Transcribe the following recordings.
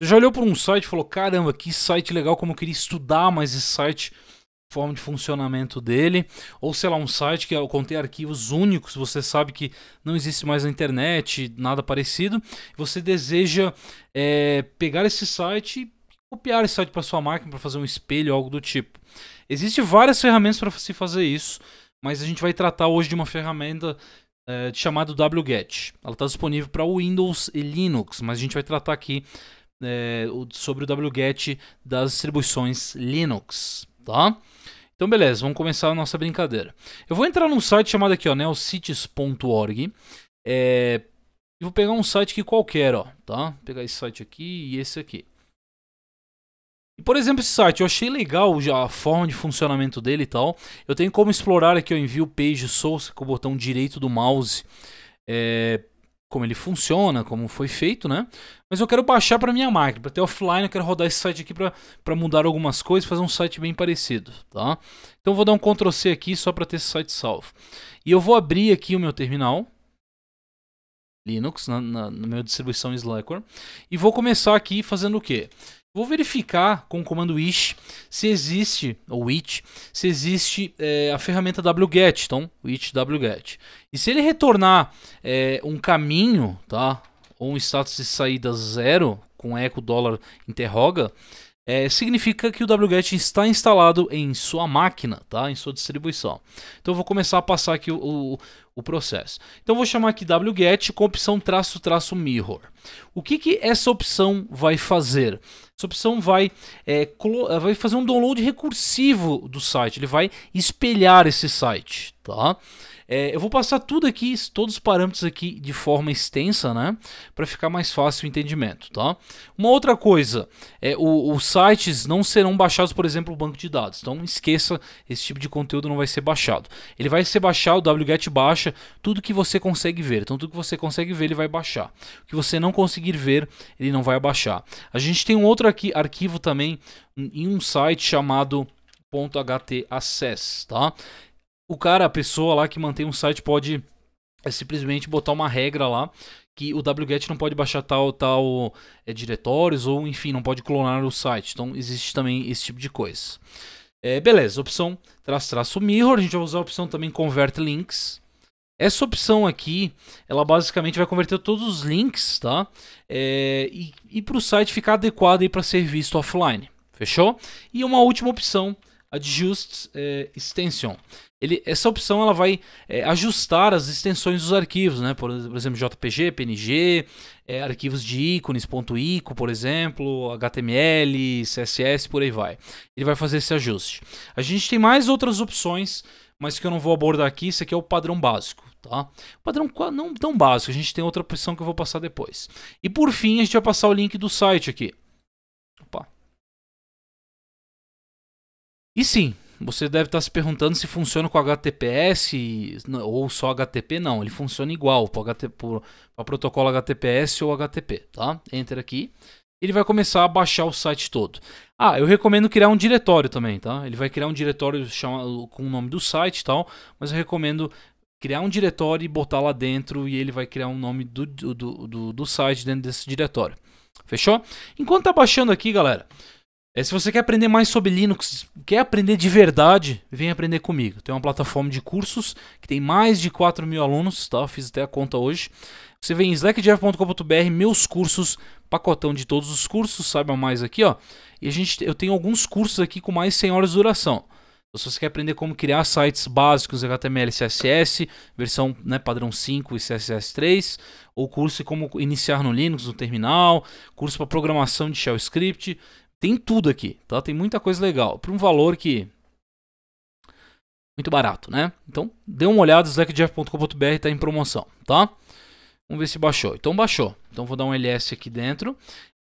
Você já olhou para um site e falou: caramba, que site legal, como eu queria estudar mais esse site, forma de funcionamento dele. Ou sei lá, um site que é, contém arquivos únicos, você sabe que não existe mais na internet, nada parecido. Você deseja é, pegar esse site e copiar esse site para sua máquina, para fazer um espelho, algo do tipo. Existem várias ferramentas para se fazer isso, mas a gente vai tratar hoje de uma ferramenta é, chamada WGET. Ela está disponível para Windows e Linux, mas a gente vai tratar aqui é, sobre o wget das distribuições Linux, tá? Então beleza, vamos começar a nossa brincadeira. Eu vou entrar num site chamado aqui, ó, neocities.org. É, e vou pegar um site que qualquer, ó, tá? Vou pegar esse site aqui e esse aqui. E, por exemplo, esse site, eu achei legal já a forma de funcionamento dele e tal. Eu tenho como explorar aqui, eu envio page source com o botão direito do mouse. É, como ele funciona, como foi feito, né? Mas eu quero baixar para minha máquina, para ter offline, eu quero rodar esse site aqui para mudar algumas coisas, fazer um site bem parecido, tá? Então eu vou dar um Ctrl C aqui só para ter esse site salvo. E eu vou abrir aqui o meu terminal Linux na, na, na minha distribuição Slackware e vou começar aqui fazendo o quê? Vou verificar com o comando which se existe, ou which, se existe é, a ferramenta wget, então which wget. E se ele retornar é, um caminho, tá, ou um status de saída zero, com eco dólar interroga, é, significa que o wget está instalado em sua máquina, tá? em sua distribuição. Então eu vou começar a passar aqui o, o, o processo. Então eu vou chamar aqui wget com opção traço traço mirror. O que, que essa opção vai fazer? Essa opção vai, é, vai fazer um download recursivo do site, ele vai espelhar esse site. Tá? É, eu vou passar tudo aqui, todos os parâmetros aqui de forma extensa, né? Para ficar mais fácil o entendimento, tá? Uma outra coisa, é, o, os sites não serão baixados, por exemplo, o banco de dados. Então esqueça, esse tipo de conteúdo não vai ser baixado. Ele vai ser baixado, o wget baixa tudo que você consegue ver. Então tudo que você consegue ver, ele vai baixar. O que você não conseguir ver, ele não vai abaixar. A gente tem um outro aqui, arquivo também em um site chamado .htaccess, tá? o cara, a pessoa lá que mantém um site pode é simplesmente botar uma regra lá que o wget não pode baixar tal tal é, diretórios ou enfim não pode clonar o site então existe também esse tipo de coisa é, beleza opção traço traço mirror a gente vai usar a opção também convert links essa opção aqui ela basicamente vai converter todos os links tá é, e, e para o site ficar adequado aí para ser visto offline fechou e uma última opção Adjust é, eh, Extension. Ele, essa opção ela vai eh, ajustar as extensões dos arquivos, né? por, por exemplo, JPG, PNG, eh, arquivos de ícones, ponto .ico, por exemplo, HTML, CSS, por aí vai. Ele vai fazer esse ajuste. A gente tem mais outras opções, mas que eu não vou abordar aqui, isso aqui é o padrão básico. Tá? padrão não tão básico, a gente tem outra opção que eu vou passar depois. E por fim, a gente vai passar o link do site aqui. Opa, e sim, você deve estar tá se perguntando se funciona com HTTPS ou só HTTP. Não, ele funciona igual para protocolo HTTPS ou HTTP, tá? Enter aqui. Ele vai começar a baixar o site todo. Ah, eu recomendo criar um diretório também, tá? Ele vai criar um diretório chamado, com o nome do site e tal, mas eu recomendo criar um diretório e botar lá dentro e ele vai criar um nome do, do, do, do site dentro desse diretório. Fechou? Enquanto tá baixando aqui, galera, é, se você quer aprender mais sobre Linux, quer aprender de verdade, vem aprender comigo. Tem uma plataforma de cursos que tem mais de 4 mil alunos, tá? fiz até a conta hoje. Você vem em slackdev.com.br, meus cursos, pacotão de todos os cursos, saiba mais aqui, ó. E a gente, eu tenho alguns cursos aqui com mais 100 horas de duração. Então, se você quer aprender como criar sites básicos HTML e CSS, versão né, padrão 5 e CSS 3, ou curso como iniciar no Linux, no terminal, curso para programação de shell script, tem tudo aqui, tá? Tem muita coisa legal. Para um valor que. Muito barato, né? Então, dê uma olhada, slackjeff.com.br tá em promoção, tá? Vamos ver se baixou. Então, baixou. Então, vou dar um ls aqui dentro.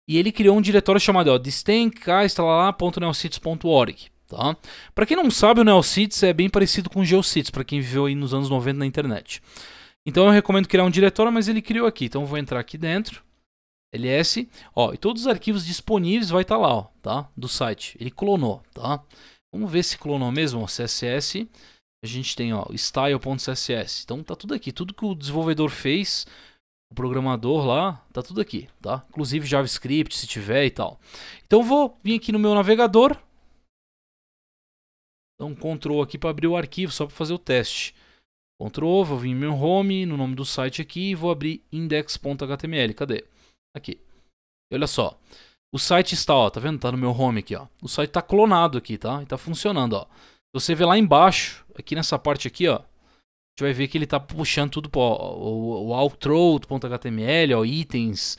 E ele criou um diretório chamado ó, distenkainstalala.neocities.org, tá? Para quem não sabe, o Neocities é bem parecido com o Geocities, para quem viveu aí nos anos 90 na internet. Então, eu recomendo criar um diretório, mas ele criou aqui. Então, vou entrar aqui dentro ls, ó, e todos os arquivos disponíveis vai estar tá lá, ó, tá? Do site. Ele clonou, tá? Vamos ver se clonou mesmo, ó, CSS. A gente tem, ó, style.css. Então tá tudo aqui, tudo que o desenvolvedor fez, o programador lá, tá tudo aqui, tá? Inclusive JavaScript, se tiver e tal. Então vou vir aqui no meu navegador. Então control aqui para abrir o arquivo, só para fazer o teste. Ctrl, vou vir em meu home, no nome do site aqui, e vou abrir index.html. Cadê? Aqui. Olha só. O site está, ó, tá vendo? Tá no meu home aqui, ó. O site tá clonado aqui, tá? E tá funcionando, ó. Você vê lá embaixo, aqui nessa parte aqui, ó. A gente vai ver que ele tá puxando tudo pro o, o outthrow.html, ó, itens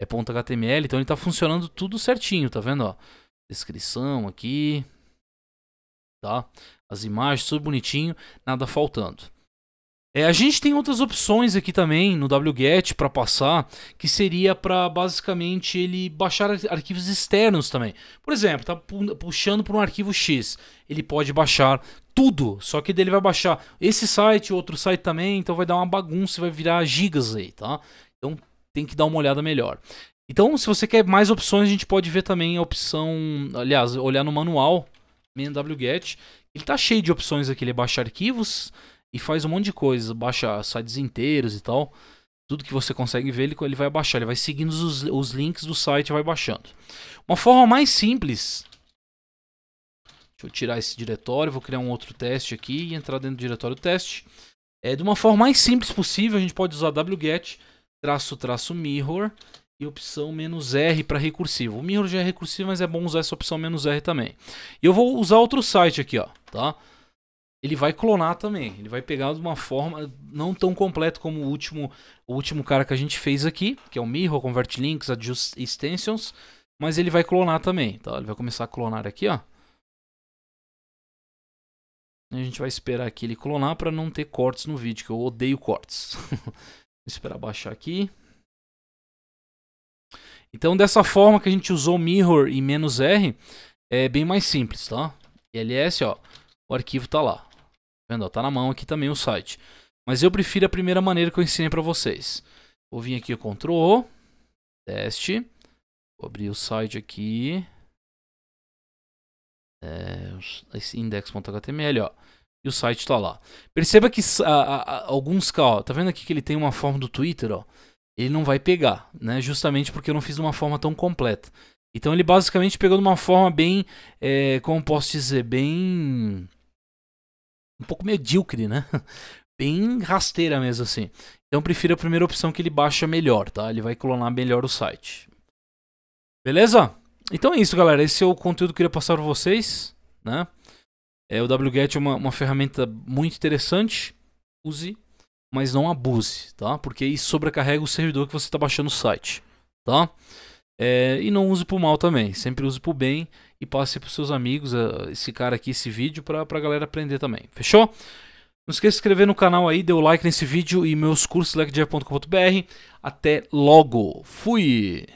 é .html, então ele tá funcionando tudo certinho, tá vendo, ó? Descrição aqui, tá? As imagens, tudo bonitinho, nada faltando. É, a gente tem outras opções aqui também no wget para passar, que seria para basicamente ele baixar arquivos externos também. Por exemplo, tá puxando para um arquivo X, ele pode baixar tudo, só que dele vai baixar esse site, outro site também, então vai dar uma bagunça, vai virar gigas aí, tá? Então tem que dar uma olhada melhor. Então, se você quer mais opções, a gente pode ver também a opção, aliás, olhar no manual, wget ele tá cheio de opções aqui, ele é baixar arquivos, e faz um monte de coisas, baixa sites inteiros e tal. Tudo que você consegue ver, ele, ele vai baixar, ele vai seguindo os, os links do site e vai baixando. Uma forma mais simples. Deixa eu tirar esse diretório, vou criar um outro teste aqui e entrar dentro do diretório teste. É, de uma forma mais simples possível, a gente pode usar wget traço traço mirror e opção menos "-r", para recursivo. O mirror já é recursivo, mas é bom usar essa opção menos "-r", também. E eu vou usar outro site aqui, ó, tá? ele vai clonar também. Ele vai pegar de uma forma não tão completa como o último, o último cara que a gente fez aqui, que é o Mirror, Convert Links, Adjust Extensions, mas ele vai clonar também. Então ele vai começar a clonar aqui, ó. A gente vai esperar aqui ele clonar para não ter cortes no vídeo, que eu odeio cortes. Vou esperar baixar aqui. Então dessa forma que a gente usou Mirror e "-r", é bem mais simples, tá? LS, ó, o arquivo tá lá vendo? Ó, tá na mão aqui também o site. Mas eu prefiro a primeira maneira que eu ensinei para vocês. Vou vir aqui, Ctrl, teste, vou abrir o site aqui, é, index.html, ó. E o site tá lá. Perceba que a, a, alguns K, ó, tá vendo aqui que ele tem uma forma do Twitter, ó. Ele não vai pegar, né? Justamente porque eu não fiz de uma forma tão completa. Então ele basicamente pegou de uma forma bem, é, como posso dizer, bem um pouco medíocre, né? Bem rasteira mesmo assim. Então prefiro a primeira opção que ele baixa melhor, tá? Ele vai clonar melhor o site. Beleza? Então é isso, galera. Esse é o conteúdo que eu queria passar para vocês, né? É, o WGET é uma, uma ferramenta muito interessante. Use, mas não abuse, tá? Porque aí sobrecarrega o servidor que você está baixando o site, tá? É, e não use pro mal também, sempre use pro bem e passe pros seus amigos ah, esse cara aqui, esse vídeo, pra, pra galera aprender também. Fechou? Não esqueça de se inscrever no canal aí, dê o like nesse vídeo e meus cursos, leckjair.com.br. Até logo, fui!